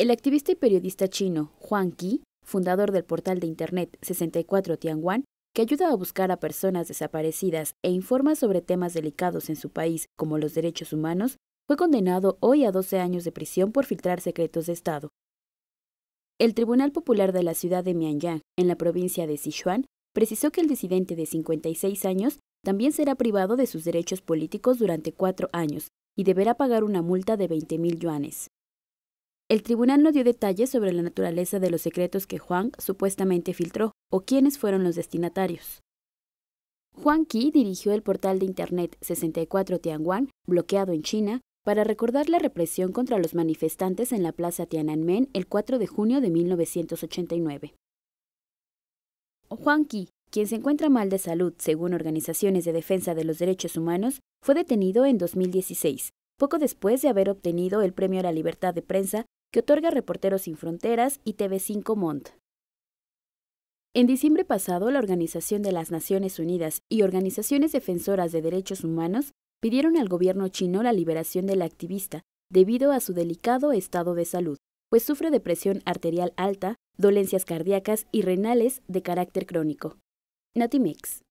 El activista y periodista chino Juan Qi, fundador del portal de Internet 64 Tianguan, que ayuda a buscar a personas desaparecidas e informa sobre temas delicados en su país como los derechos humanos, fue condenado hoy a 12 años de prisión por filtrar secretos de Estado. El Tribunal Popular de la ciudad de Mianyang, en la provincia de Sichuan, precisó que el disidente de 56 años también será privado de sus derechos políticos durante cuatro años y deberá pagar una multa de 20.000 yuanes. El tribunal no dio detalles sobre la naturaleza de los secretos que Juan supuestamente filtró o quiénes fueron los destinatarios. Juan Qi dirigió el portal de Internet 64 Tianwan, bloqueado en China, para recordar la represión contra los manifestantes en la plaza Tiananmen el 4 de junio de 1989. Juan Qi, quien se encuentra mal de salud según organizaciones de defensa de los derechos humanos, fue detenido en 2016, poco después de haber obtenido el Premio a la Libertad de Prensa que otorga Reporteros Sin Fronteras y TV5 Mont. En diciembre pasado, la Organización de las Naciones Unidas y organizaciones defensoras de derechos humanos pidieron al gobierno chino la liberación del activista debido a su delicado estado de salud, pues sufre depresión arterial alta, dolencias cardíacas y renales de carácter crónico. Natimex.